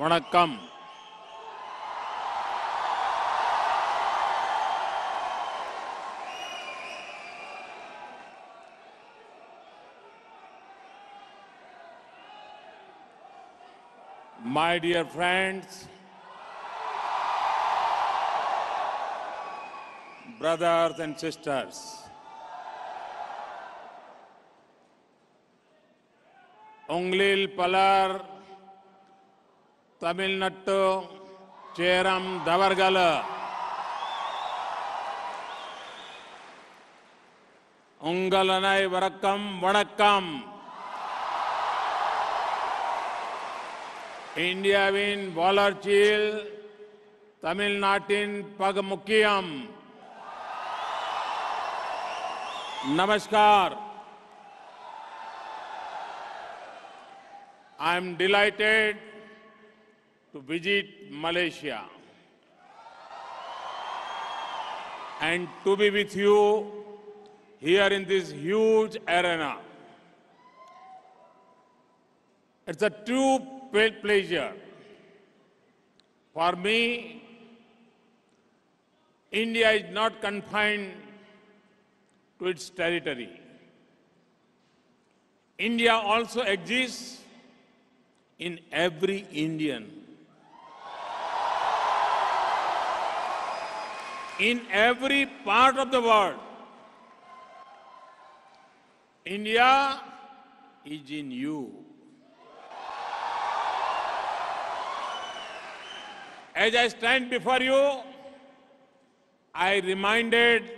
வணக்கம் My dear friends, brothers and sisters, Onglil Palar தமிழ்நாட்டு சேரம் தவர்கள் உங்களனை வணக்கம் வணக்கம் இந்தியாவின் வளர்ச்சியில் தமிழ்நாட்டின் பக முக்கியம் namaskar I am delighted to visit Malaysia and to be with you here in this huge arena. It's a true pleasure for me. India is not confined to its territory. India also exists in every Indian. in every part of the world. India is in you. As I stand before you, I reminded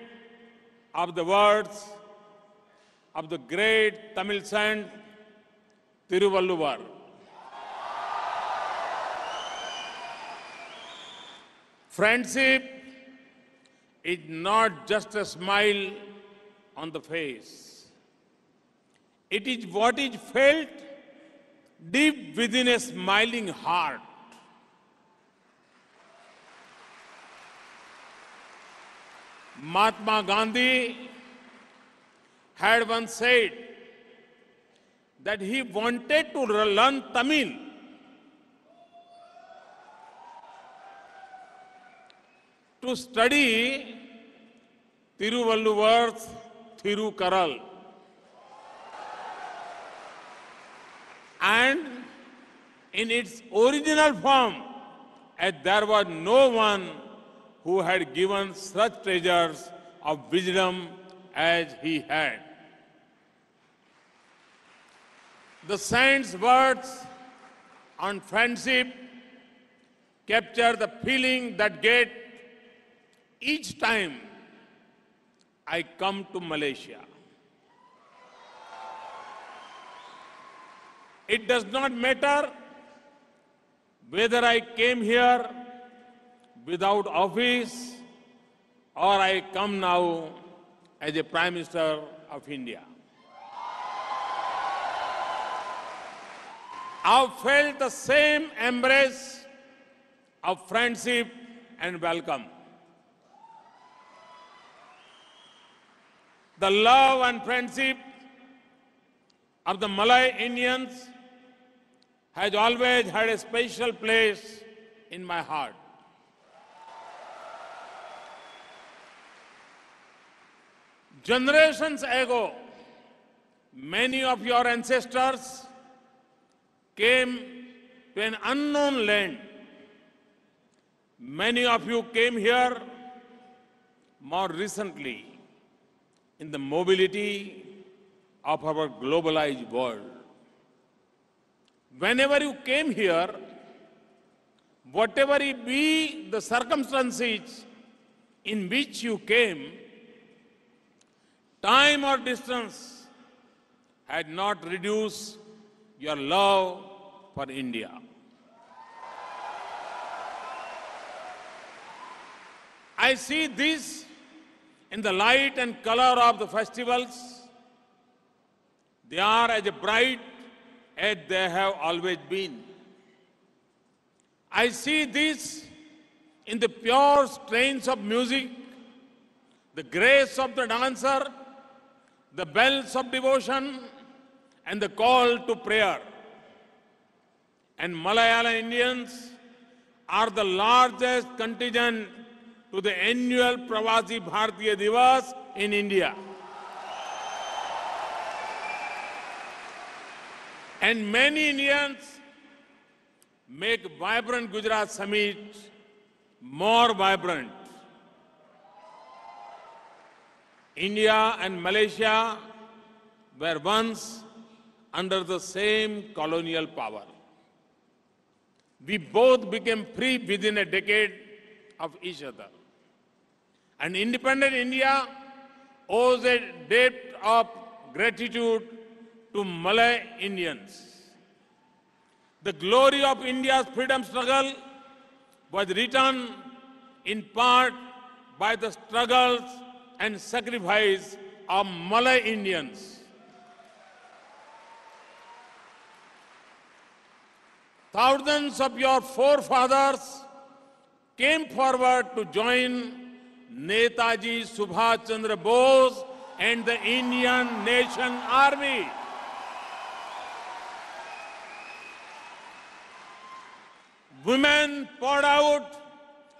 of the words of the great Tamil saint Tiruvalluvar. Friendship is not just a smile on the face. It is what is felt deep within a smiling heart. Mahatma Gandhi had once said that he wanted to learn Tamil to study Tiruvalluvar's Thirukaral. And in its original form, as there was no one who had given such treasures of wisdom as he had. The saint's words on friendship capture the feeling that gave each time I come to Malaysia, it does not matter whether I came here without office or I come now as a Prime Minister of India. I felt the same embrace of friendship and welcome. the love and friendship of the Malay Indians has always had a special place in my heart. Generations ago, many of your ancestors came to an unknown land. Many of you came here more recently in the mobility of our globalized world. Whenever you came here, whatever it be the circumstances in which you came, time or distance had not reduced your love for India. I see this in the light and color of the festivals, they are as bright as they have always been. I see this in the pure strains of music, the grace of the dancer, the bells of devotion, and the call to prayer. And Malayala Indians are the largest contingent to the annual Pravasi Bharatiya Divas in India. And many Indians make vibrant Gujarat Summit more vibrant. India and Malaysia were once under the same colonial power. We both became free within a decade of each other. An independent India owes a debt of gratitude to Malay Indians. The glory of India's freedom struggle was written in part by the struggles and sacrifice of Malay Indians. Thousands of your forefathers came forward to join Netaji Subhash Chandra Bose and the Indian Nation Army. Women poured out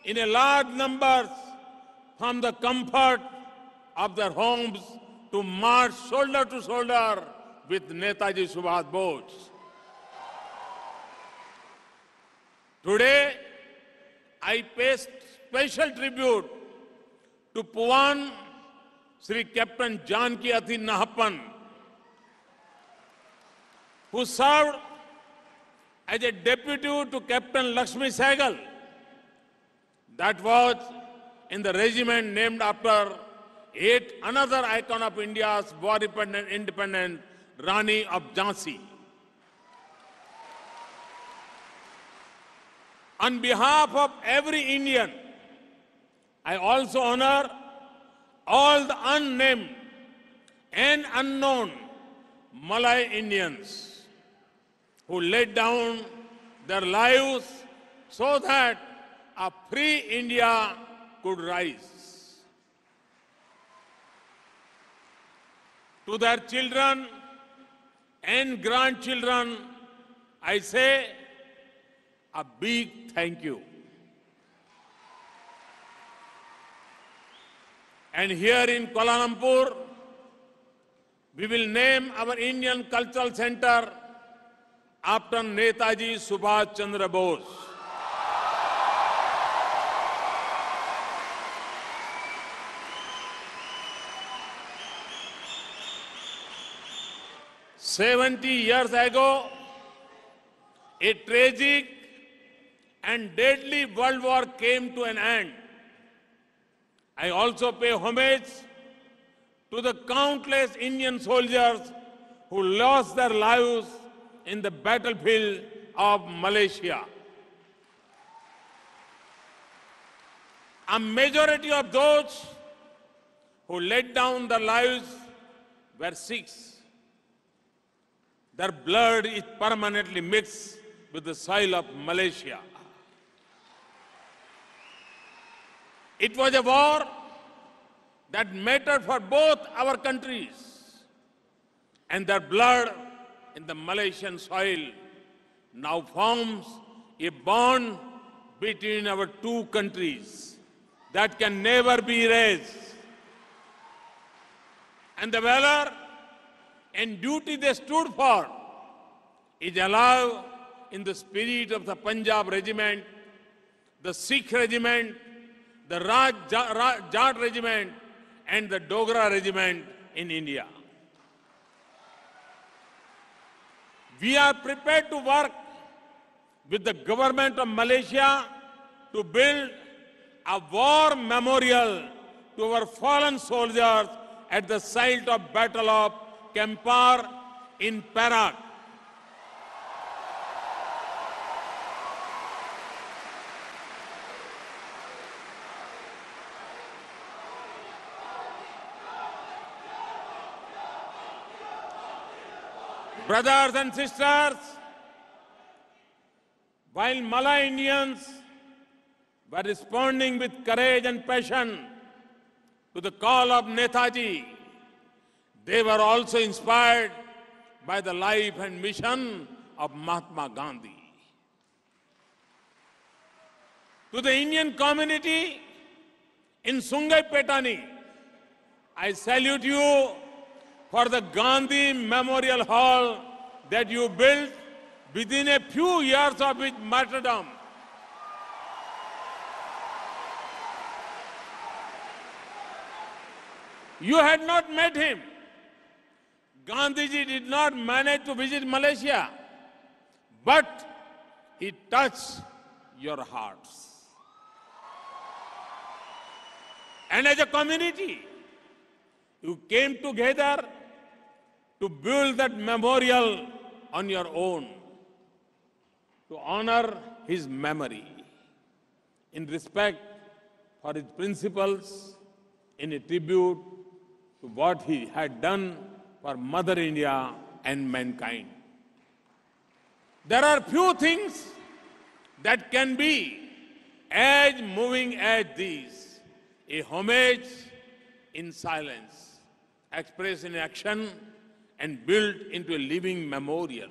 in a large numbers from the comfort of their homes to march shoulder to shoulder with Netaji Subhash Bose. Today, I pay special tribute to Puan Sri captain की Athi Nahappan who served as a deputy to captain Lakshmi Sahgal that was in the regiment named after at another icon of India war independent independent Rani of Jhansi on behalf of every Indian I also honor all the unnamed and unknown Malay Indians who laid down their lives so that a free India could rise. To their children and grandchildren, I say a big thank you. And here in Kuala Lumpur, we will name our Indian Cultural Center after Netaji Subhash Chandra Bose. Seventy years ago, a tragic and deadly world war came to an end. I also pay homage to the countless Indian soldiers who lost their lives in the battlefield of Malaysia. A majority of those who laid down their lives were Sikhs. Their blood is permanently mixed with the soil of Malaysia. It was a war that mattered for both our countries. And their blood in the Malaysian soil now forms a bond between our two countries that can never be erased. And the valor and duty they stood for is alive in the spirit of the Punjab Regiment, the Sikh Regiment, the Raj, Jat Regiment and the Dogra Regiment in India. We are prepared to work with the government of Malaysia to build a war memorial to our fallen soldiers at the site of Battle of Kempar in Perak. Brothers and sisters, while Malay Indians were responding with courage and passion to the call of Netaji, they were also inspired by the life and mission of Mahatma Gandhi. To the Indian community in Sungai Petani, I salute you for the Gandhi Memorial Hall that you built within a few years of its martyrdom. You had not met him. Gandhiji did not manage to visit Malaysia, but he touched your hearts. And as a community, you came together to build that memorial on your own, to honor his memory in respect for his principles, in a tribute to what he had done for Mother India and mankind. There are few things that can be as moving as these a homage in silence, expressed in action and built into a living memorial.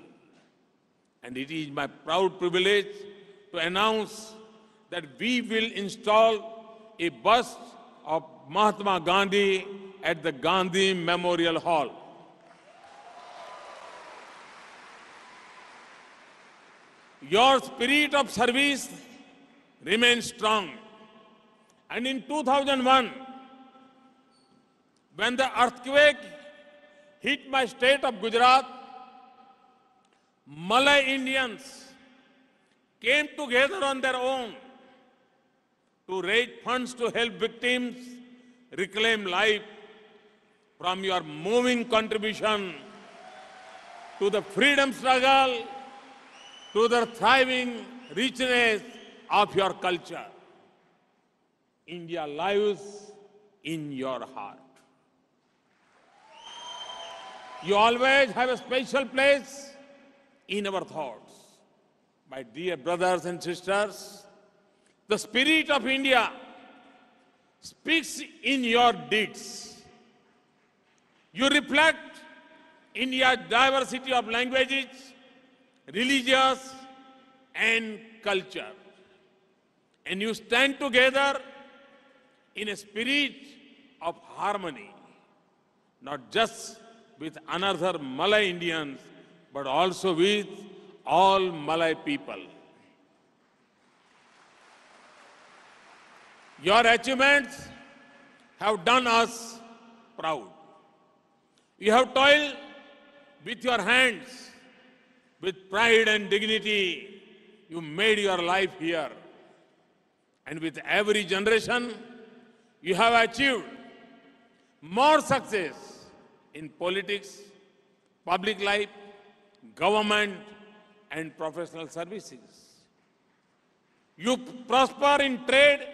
And it is my proud privilege to announce that we will install a bust of Mahatma Gandhi at the Gandhi Memorial Hall. Your spirit of service remains strong. And in 2001, when the earthquake hit my state of Gujarat, Malay Indians came together on their own to raise funds to help victims reclaim life from your moving contribution to the freedom struggle, to the thriving richness of your culture. India lives in your heart. You always have a special place in our thoughts. My dear brothers and sisters, the spirit of India speaks in your deeds. You reflect India's diversity of languages, religious, and culture. And you stand together in a spirit of harmony, not just with another Malay Indians, but also with all Malay people. Your achievements have done us proud. You have toiled with your hands, with pride and dignity. You made your life here. And with every generation, you have achieved more success in politics, public life, government and professional services. You prosper in trade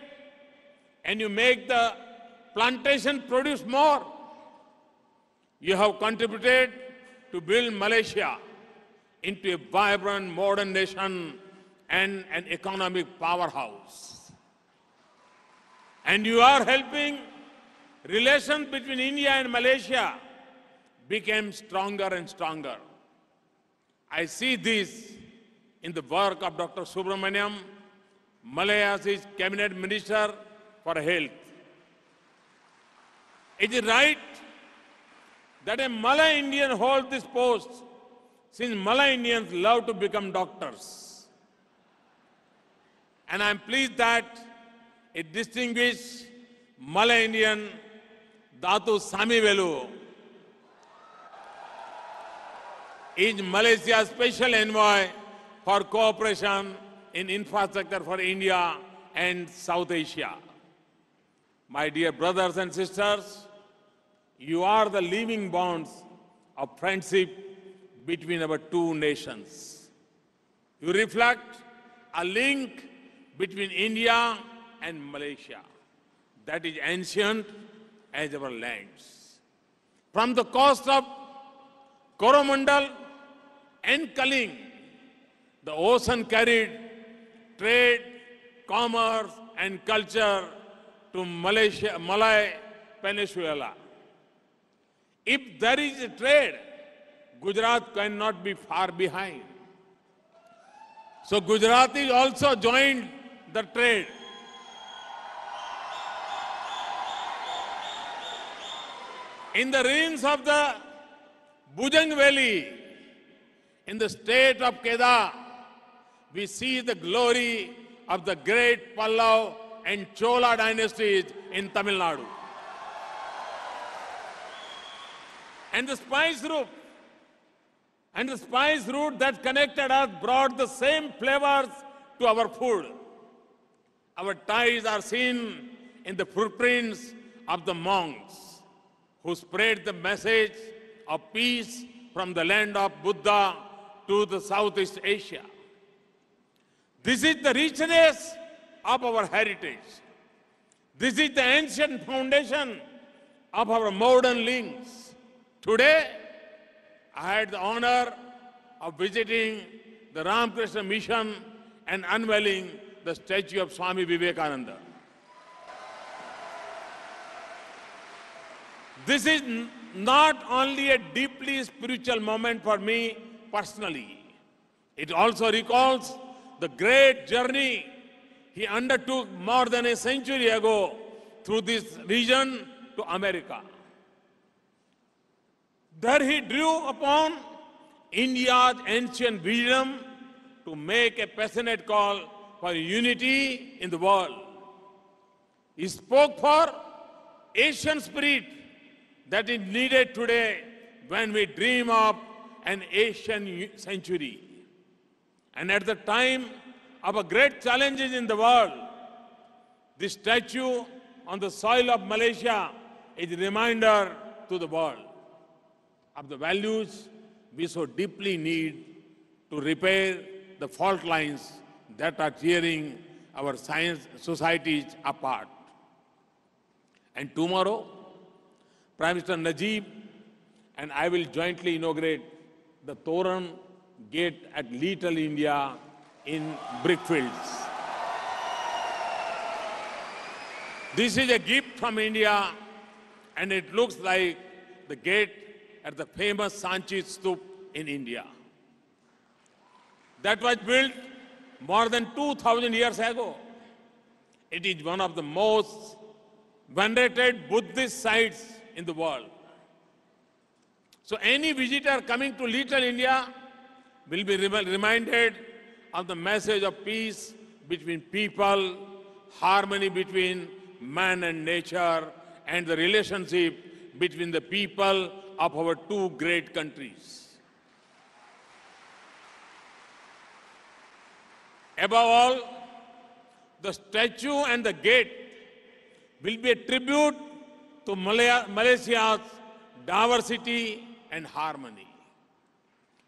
and you make the plantation produce more. You have contributed to build Malaysia into a vibrant modern nation and an economic powerhouse. And you are helping relations between India and Malaysia became stronger and stronger. I see this in the work of Dr. Subramaniam, Malaya's cabinet minister for health. Is it right that a Malay Indian holds this post since Malay Indians love to become doctors? And I'm pleased that a distinguished Malay Indian, Datu Sami Velu. is Malaysia's special envoy for cooperation in infrastructure for India and South Asia. My dear brothers and sisters, you are the living bonds of friendship between our two nations. You reflect a link between India and Malaysia that is ancient as our lands. From the coast of Coromandel and culling. The ocean carried trade, commerce, and culture to Malaysia, Malay Peninsula. If there is a trade, Gujarat cannot be far behind. So Gujarat is also joined the trade. In the ruins of the Bujang Valley, in the state of Kedah, we see the glory of the great Pallav and Chola dynasties in Tamil Nadu. And the spice route, and the spice route that connected us brought the same flavors to our food. Our ties are seen in the footprints of the monks who spread the message of peace from the land of Buddha to the Southeast Asia. This is the richness of our heritage. This is the ancient foundation of our modern links. Today, I had the honor of visiting the Ramakrishna Mission and unveiling the statue of Swami Vivekananda. This is not only a deeply spiritual moment for me, personally. It also recalls the great journey he undertook more than a century ago through this region to America. There he drew upon India's ancient wisdom to make a passionate call for unity in the world. He spoke for Asian spirit that is needed today when we dream of an Asian century. And at the time of a great challenges in the world, this statue on the soil of Malaysia is a reminder to the world of the values we so deeply need to repair the fault lines that are tearing our science societies apart. And tomorrow, Prime Minister Najib and I will jointly inaugurate the Toran Gate at Little India in Brickfields. This is a gift from India and it looks like the gate at the famous Sanchi Stupa in India. That was built more than 2000 years ago. It is one of the most venerated Buddhist sites in the world. So any visitor coming to Little India will be reminded of the message of peace between people, harmony between man and nature, and the relationship between the people of our two great countries. Above all, the statue and the gate will be a tribute to Malaysia's diversity and harmony.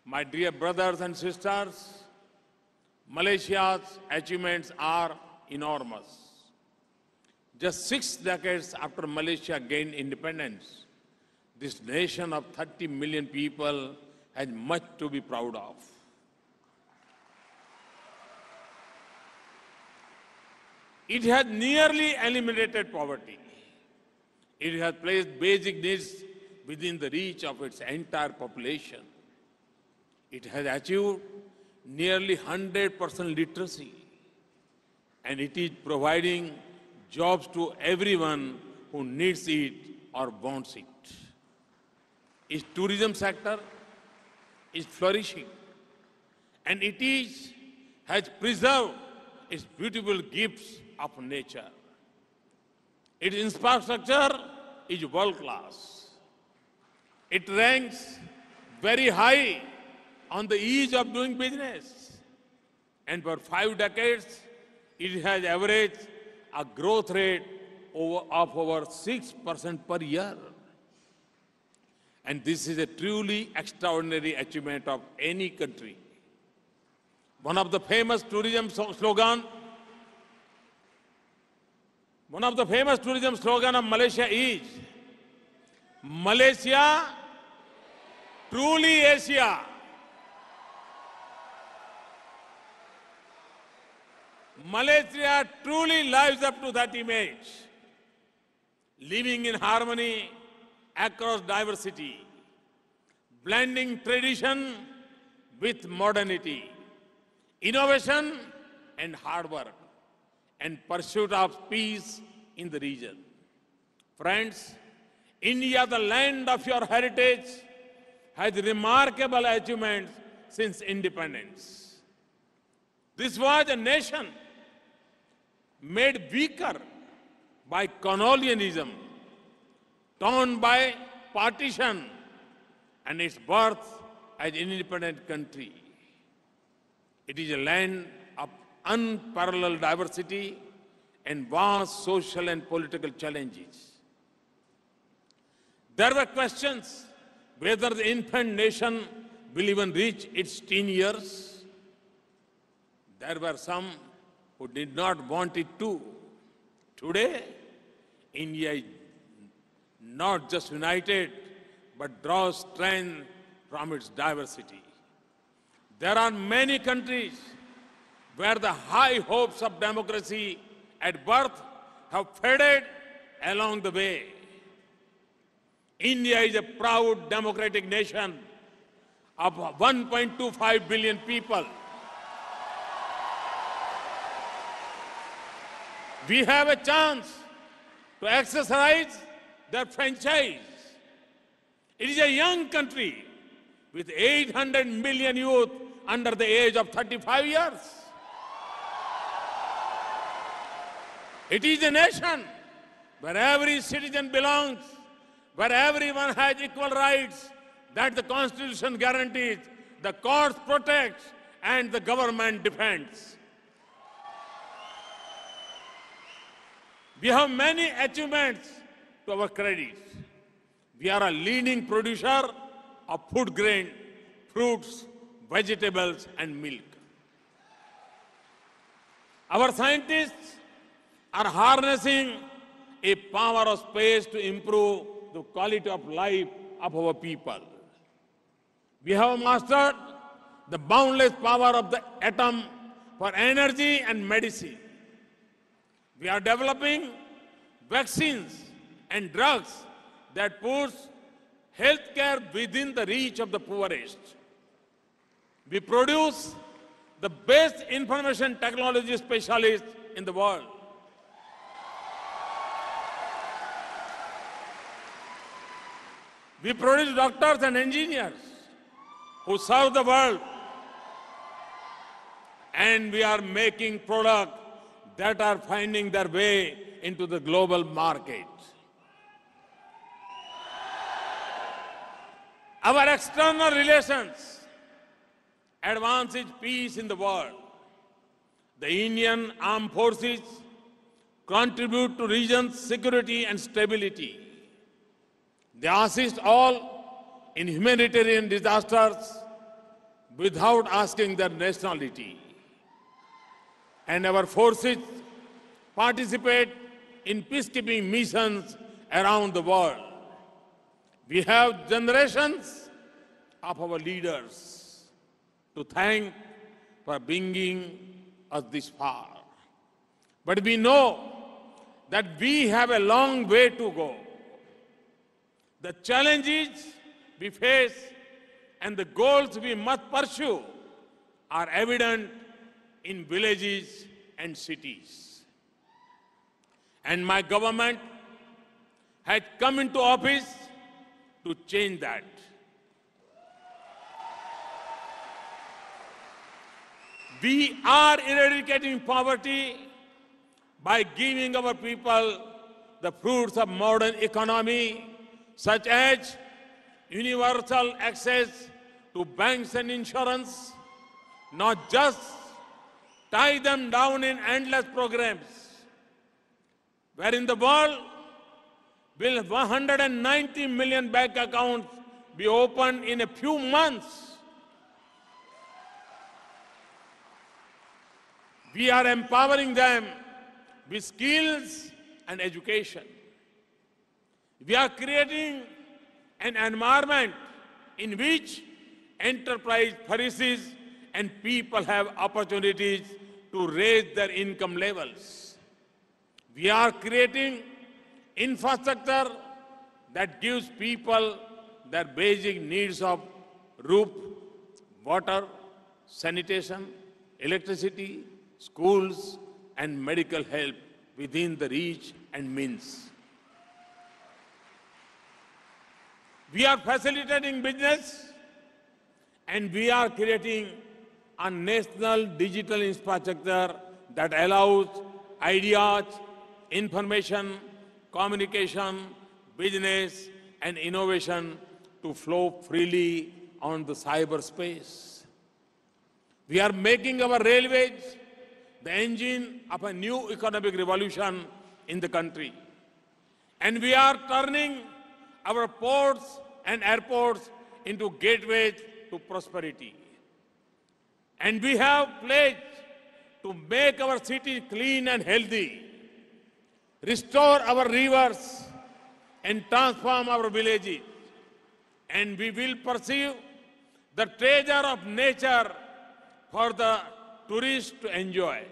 My dear brothers and sisters, Malaysia's achievements are enormous. Just six decades after Malaysia gained independence, this nation of 30 million people has much to be proud of. It has nearly eliminated poverty. It has placed basic needs within the reach of its entire population. It has achieved nearly 100% literacy and it is providing jobs to everyone who needs it or wants it. Its tourism sector is flourishing and it is, has preserved its beautiful gifts of nature. Its infrastructure is world class. It ranks very high on the ease of doing business. And for five decades, it has averaged a growth rate of over 6% per year. And this is a truly extraordinary achievement of any country. One of the famous tourism slogan, one of the famous tourism slogan of Malaysia is, Malaysia truly Asia. Malaysia truly lives up to that image, living in harmony across diversity, blending tradition with modernity, innovation and hard work, and pursuit of peace in the region. Friends, India, the land of your heritage, has remarkable achievements since independence. This was a nation made weaker by colonialism, torn by partition, and its birth as an independent country. It is a land of unparalleled diversity and vast social and political challenges. There were questions whether the infant nation will even reach its teen years. There were some who did not want it to. Today, India is not just united, but draws strength from its diversity. There are many countries where the high hopes of democracy at birth have faded along the way. India is a proud democratic nation of 1.25 billion people. We have a chance to exercise their franchise. It is a young country with 800 million youth under the age of 35 years. It is a nation where every citizen belongs where everyone has equal rights that the Constitution guarantees, the courts protects, and the government defends. We have many achievements to our credit. We are a leading producer of food grain, fruits, vegetables, and milk. Our scientists are harnessing a power of space to improve the quality of life of our people. We have mastered the boundless power of the atom for energy and medicine. We are developing vaccines and drugs that puts healthcare within the reach of the poorest. We produce the best information technology specialists in the world. We produce doctors and engineers who serve the world. And we are making products that are finding their way into the global market. Our external relations advances peace in the world. The Indian armed forces contribute to region's security and stability. They assist all in humanitarian disasters without asking their nationality. And our forces participate in peacekeeping missions around the world. We have generations of our leaders to thank for bringing us this far. But we know that we have a long way to go the challenges we face and the goals we must pursue are evident in villages and cities. And my government had come into office to change that. We are eradicating poverty by giving our people the fruits of modern economy such as universal access to banks and insurance, not just tie them down in endless programs, where in the world will 190 million bank accounts be opened in a few months. We are empowering them with skills and education. We are creating an environment in which enterprise flourishes and people have opportunities to raise their income levels. We are creating infrastructure that gives people their basic needs of roof, water, sanitation, electricity, schools, and medical help within the reach and means. We are facilitating business and we are creating a national digital infrastructure that allows ideas, information, communication, business and innovation to flow freely on the cyberspace. We are making our railways the engine of a new economic revolution in the country. And we are turning our ports and airports into gateways to prosperity. And we have pledged to make our city clean and healthy, restore our rivers, and transform our villages. And we will preserve the treasure of nature for the tourists to enjoy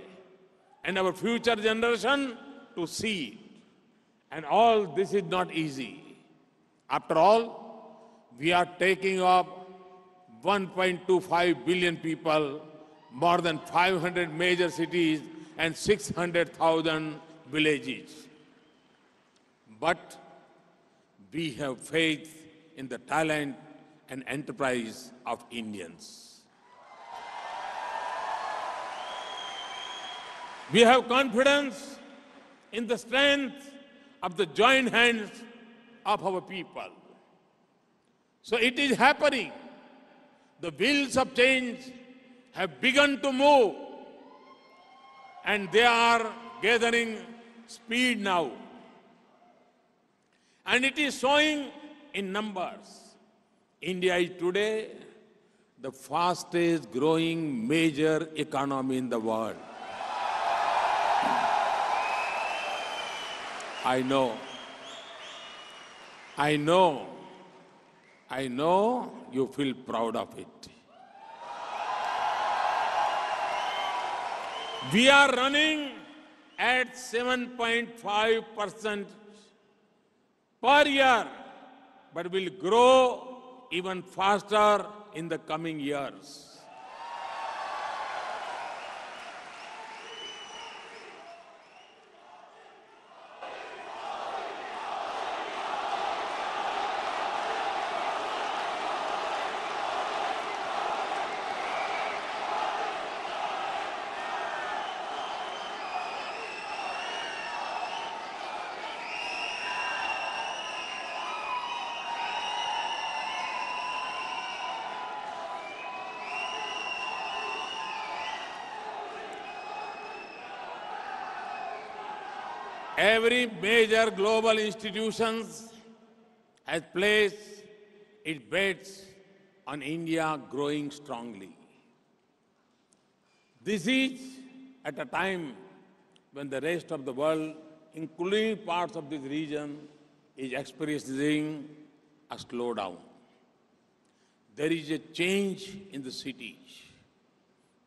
and our future generation to see. And all this is not easy. After all, we are taking up 1.25 billion people, more than 500 major cities and 600,000 villages. But we have faith in the talent and enterprise of Indians. We have confidence in the strength of the joint hands of our people. So it is happening. The wheels of change have begun to move and they are gathering speed now. And it is showing in numbers. India is today the fastest growing major economy in the world. I know. I know, I know you feel proud of it. We are running at 7.5% per year, but will grow even faster in the coming years. Every major global institution has placed its bets on India growing strongly. This is at a time when the rest of the world, including parts of this region, is experiencing a slowdown. There is a change in the cities.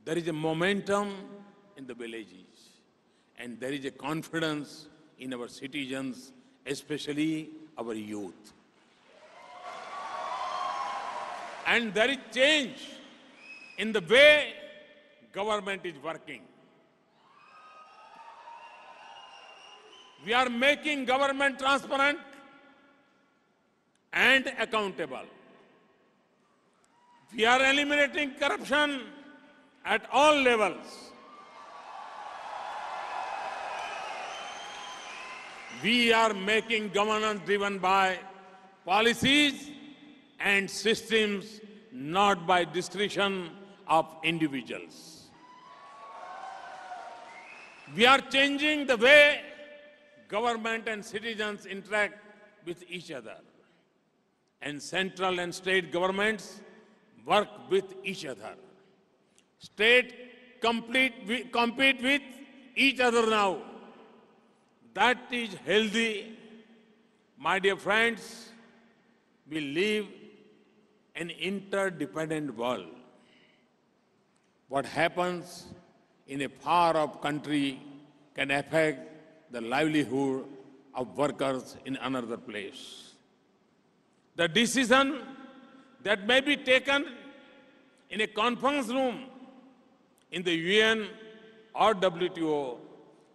There is a momentum in the villages. And there is a confidence in our citizens, especially our youth. And there is change in the way government is working. We are making government transparent and accountable. We are eliminating corruption at all levels. we are making governance driven by policies and systems, not by discretion of individuals. We are changing the way government and citizens interact with each other. And central and state governments work with each other. State complete, compete with each other now that is healthy. My dear friends, we live an interdependent world. What happens in a far-off country can affect the livelihood of workers in another place. The decision that may be taken in a conference room in the UN or WTO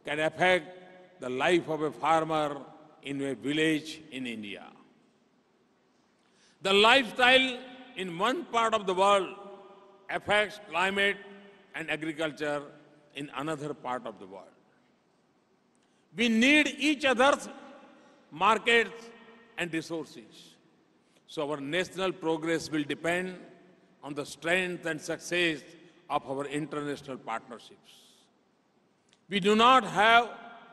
can affect the life of a farmer in a village in India. The lifestyle in one part of the world affects climate and agriculture in another part of the world. We need each other's markets and resources. So our national progress will depend on the strength and success of our international partnerships. We do not have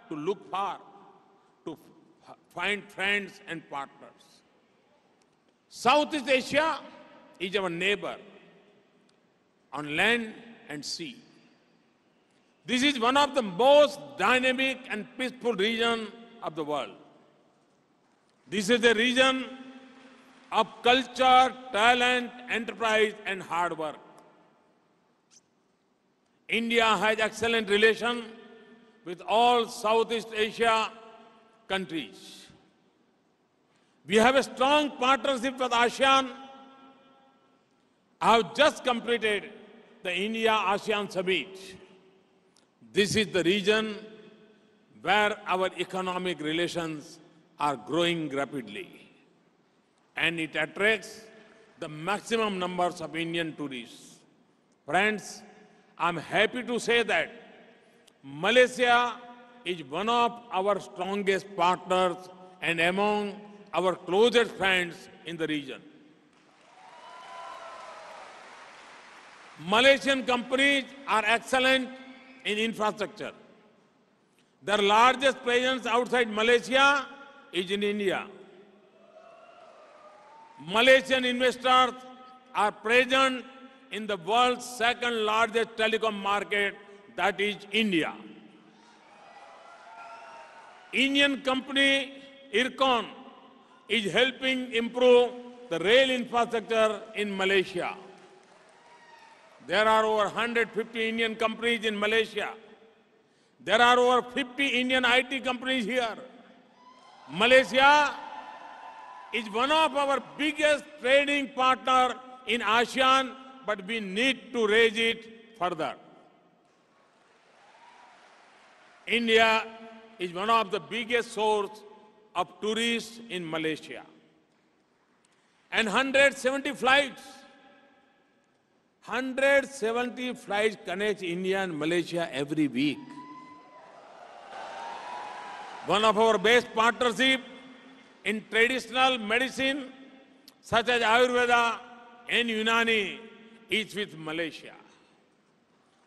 to look for, to find friends and partners. Southeast Asia is our neighbor on land and sea. This is one of the most dynamic and peaceful region of the world. This is the region of culture, talent, enterprise and hard work. India has excellent relations with all Southeast Asia countries. We have a strong partnership with ASEAN. I have just completed the India-ASEAN Summit. This is the region where our economic relations are growing rapidly and it attracts the maximum numbers of Indian tourists. Friends, I'm happy to say that Malaysia is one of our strongest partners and among our closest friends in the region. Malaysian companies are excellent in infrastructure. Their largest presence outside Malaysia is in India. Malaysian investors are present in the world's second largest telecom market that is India. Indian company IRCON is helping improve the rail infrastructure in Malaysia. There are over 150 Indian companies in Malaysia. There are over 50 Indian IT companies here. Malaysia is one of our biggest trading partner in ASEAN, but we need to raise it further. India is one of the biggest source of tourists in Malaysia. And 170 flights, 170 flights connect India and Malaysia every week. One of our best partnership in traditional medicine such as Ayurveda and Unani is with Malaysia.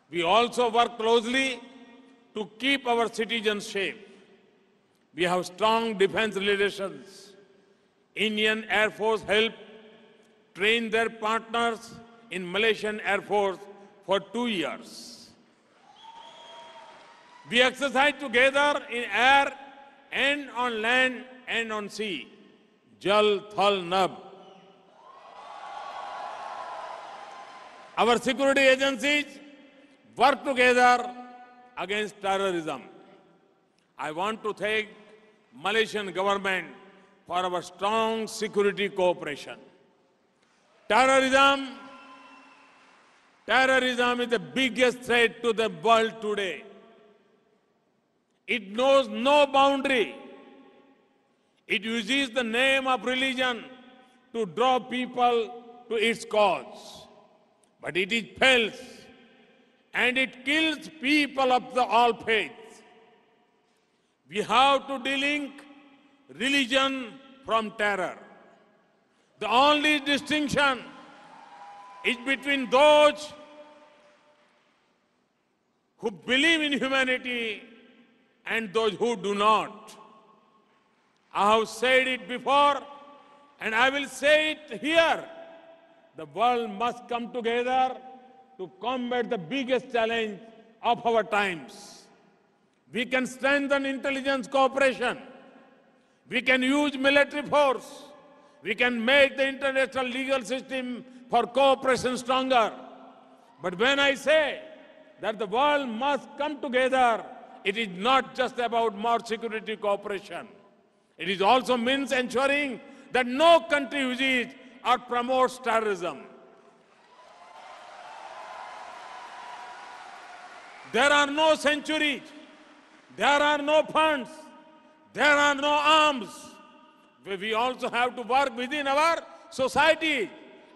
We also work closely to keep our citizens safe. We have strong defense relations. Indian Air Force helped train their partners in Malaysian Air Force for two years. We exercise together in air and on land and on sea. Jal Thal Nab. Our security agencies work together against terrorism. I want to thank Malaysian government for our strong security cooperation. Terrorism, terrorism is the biggest threat to the world today. It knows no boundary. It uses the name of religion to draw people to its cause. But it is false and it kills people of the all faiths. We have to delink religion from terror. The only distinction is between those who believe in humanity and those who do not. I have said it before and I will say it here. The world must come together to combat the biggest challenge of our times. We can strengthen intelligence cooperation. We can use military force. We can make the international legal system for cooperation stronger. But when I say that the world must come together, it is not just about more security cooperation. It is also means ensuring that no country uses or promotes terrorism. There are no sanctuaries. There are no funds. There are no arms. We also have to work within our society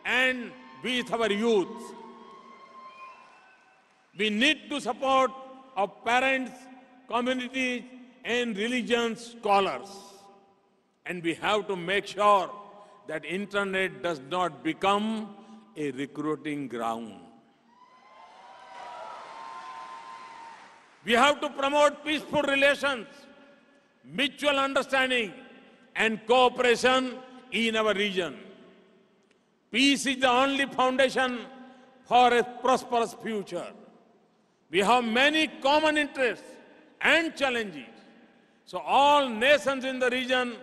and with our youth. We need to support our parents, communities, and religion scholars. And we have to make sure that internet does not become a recruiting ground. We have to promote peaceful relations, mutual understanding and cooperation in our region. Peace is the only foundation for a prosperous future. We have many common interests and challenges. So all nations in the region,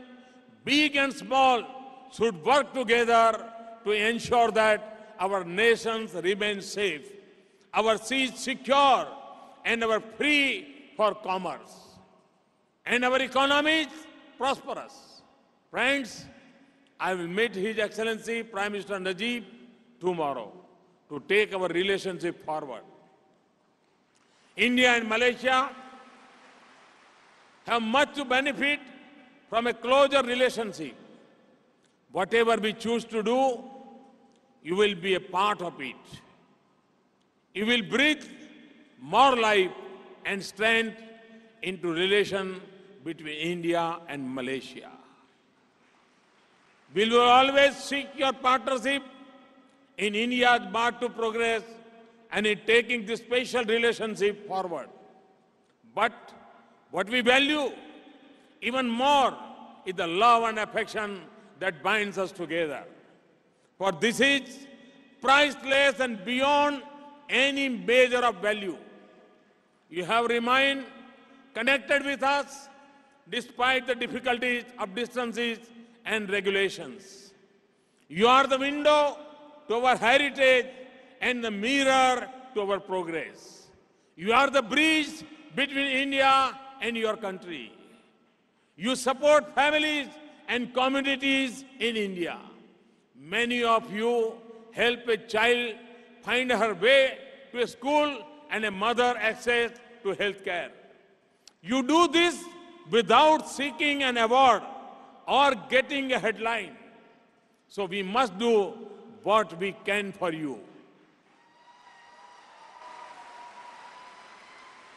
big and small, should work together to ensure that our nations remain safe, our seas secure, and our free for commerce. And our economy is prosperous. Friends, I will meet His Excellency Prime Minister Najib tomorrow to take our relationship forward. India and Malaysia have much to benefit from a closer relationship. Whatever we choose to do, you will be a part of it. You will breathe more life and strength into relation between India and Malaysia. We will always seek your partnership in India's march to progress and in taking this special relationship forward. But what we value even more is the love and affection that binds us together. For this is priceless and beyond any measure of value. You have remained connected with us despite the difficulties of distances and regulations. You are the window to our heritage and the mirror to our progress. You are the bridge between India and your country. You support families and communities in India. Many of you help a child find her way to a school and a mother access to health care. You do this without seeking an award or getting a headline. So we must do what we can for you.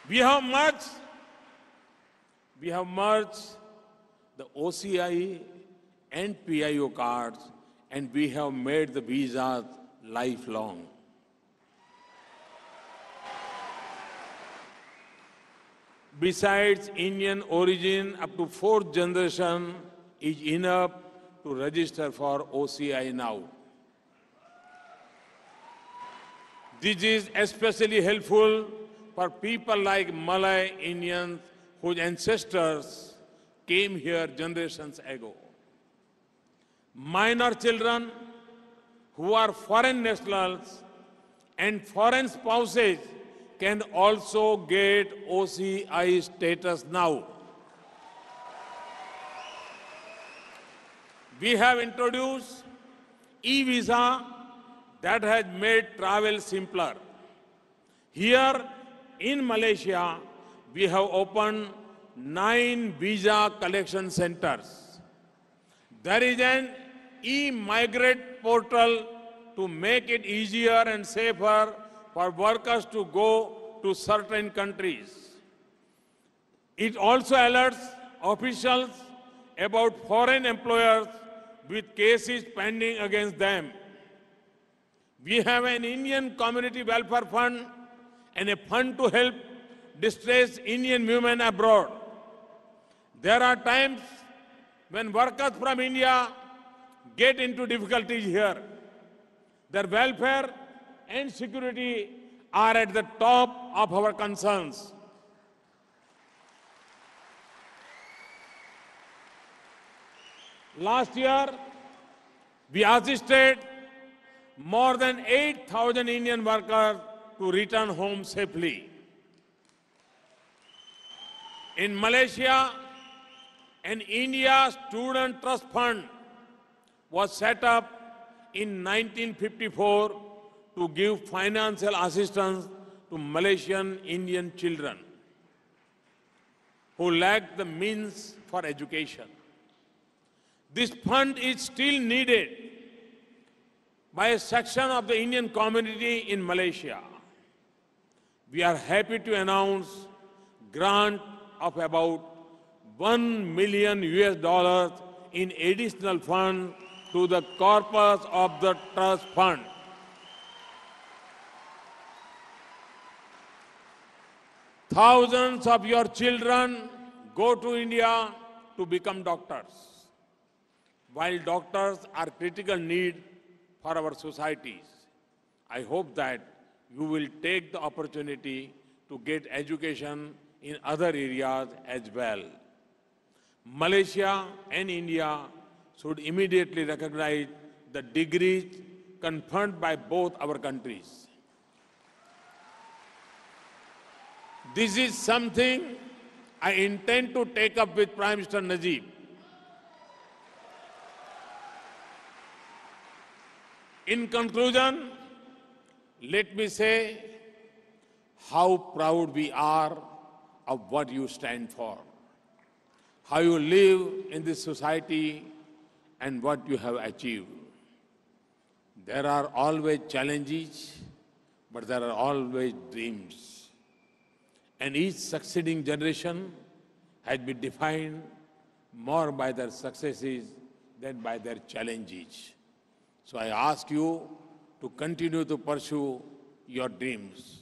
We have merged, we have merged the OCI and PIO cards and we have made the visas lifelong. besides Indian origin up to fourth generation is enough to register for OCI now. This is especially helpful for people like Malay Indians whose ancestors came here generations ago. Minor children who are foreign nationals and foreign spouses can also get OCI status now. We have introduced e-visa that has made travel simpler. Here in Malaysia, we have opened nine visa collection centers. There is an e-migrate portal to make it easier and safer for workers to go to certain countries. It also alerts officials about foreign employers with cases pending against them. We have an Indian Community Welfare Fund and a fund to help distressed Indian women abroad. There are times when workers from India get into difficulties here. Their welfare and security are at the top of our concerns. Last year, we assisted more than 8,000 Indian workers to return home safely. In Malaysia, an India Student Trust Fund was set up in 1954 to give financial assistance to Malaysian Indian children who lack the means for education. This fund is still needed by a section of the Indian community in Malaysia. We are happy to announce grant of about 1 million US dollars in additional fund to the corpus of the trust fund. Thousands of your children go to India to become doctors, while doctors are critical need for our societies. I hope that you will take the opportunity to get education in other areas as well. Malaysia and India should immediately recognize the degrees conferred by both our countries. This is something I intend to take up with Prime Minister Najib. In conclusion, let me say how proud we are of what you stand for, how you live in this society, and what you have achieved. There are always challenges, but there are always dreams and each succeeding generation has been defined more by their successes than by their challenges. So I ask you to continue to pursue your dreams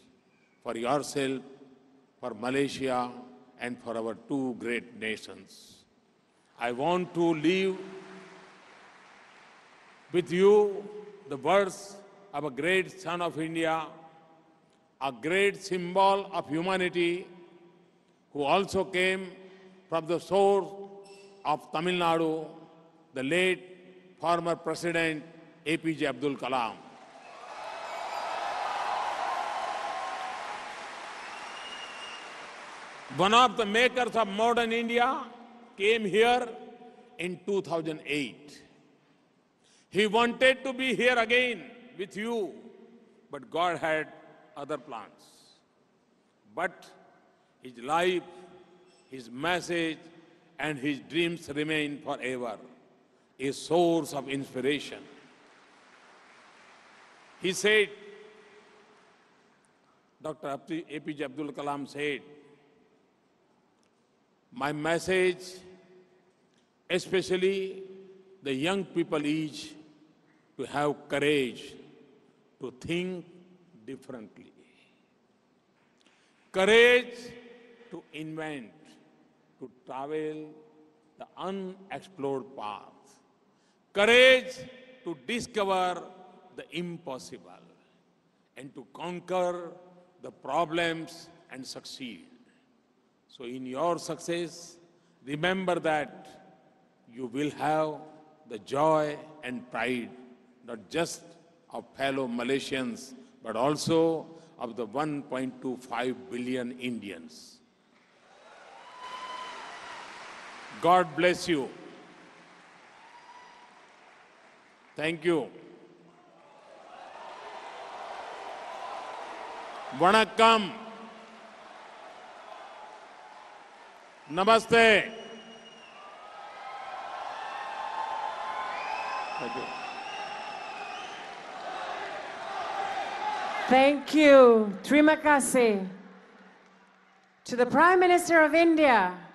for yourself, for Malaysia, and for our two great nations. I want to leave with you the words of a great son of India, a great symbol of humanity who also came from the source of Tamil Nadu, the late former President APJ Abdul Kalam. One of the makers of modern India came here in 2008. He wanted to be here again with you, but God had other plants. But his life, his message, and his dreams remain forever a source of inspiration. He said, Dr. APJ Abdul Kalam said, My message, especially the young people, is to have courage to think differently. Courage to invent, to travel the unexplored path. Courage to discover the impossible and to conquer the problems and succeed. So in your success, remember that you will have the joy and pride, not just of fellow Malaysians, but also of the 1.25 billion Indians. God bless you. Thank you. வணக்கம் Namaste. Thank you. Thank you. Trimakasi. kasih. To the Prime Minister of India,